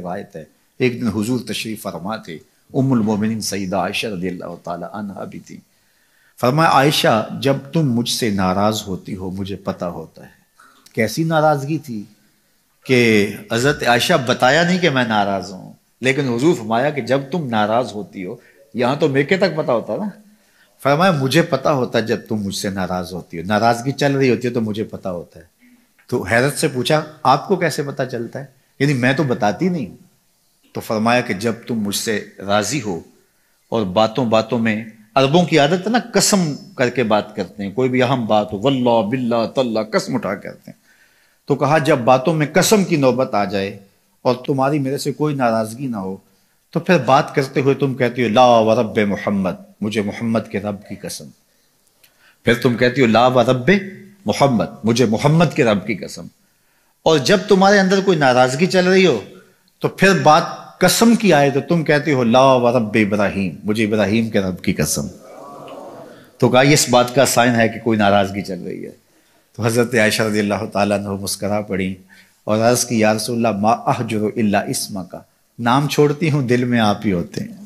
रिवायत है एक दिन हुजूर तशरीफ़ फरमा थे उमुलमिन सईदा आयशा रदी अल्लाह तहा भी थी फरमाया आयशा जब तुम मुझसे नाराज़ होती हो मुझे पता होता है कैसी नाराज़गी थी कि हज़रत आयशा बताया नहीं कि मैं नाराज़ हूँ लेकिन हजूर फरमाया कि जब तुम नाराज़ होती हो यहाँ तो मेके तक पता होता ना फरमाया मुझे पता होता जब तुम मुझसे नाराज़ होती हो नाराज़गी चल रही होती है तो मुझे पता होता है तो हैरत से पूछा आपको कैसे पता चलता है यदि मैं तो बताती नहीं तो फरमाया कि जब तुम मुझसे राजी हो और बातों बातों में अरबों की आदत है ना कसम करके बात करते हैं कोई भी अहम बात हो वल्ला बिल्ला तल्ला कसम उठा करते हैं तो कहा जब बातों में कसम की नौबत आ जाए और तुम्हारी मेरे से कोई नाराज़गी ना हो तो फिर बात करते हुए तुम कहती हो ला व रब मोहम्मद मुझे मोहम्मद के रब की कसम फिर तुम कहती हो ला व रब मोहम्मद मुझे मोहम्मद के रब की कसम और जब तुम्हारे अंदर कोई नाराजगी चल रही हो तो फिर बात कसम की आए तो तुम कहते हो ला रब इब्राहिम मुझे इब्राहिम के रब की कसम तो कहा इस बात का साइन है कि कोई नाराज़गी चल रही है तो हज़रत आयशा रजी अल्लाह तु मुस्करा पड़ी और अर्ज़ की यारसोल्ला मा अहजर इस्मा का नाम छोड़ती हूँ दिल में आप ही होते हैं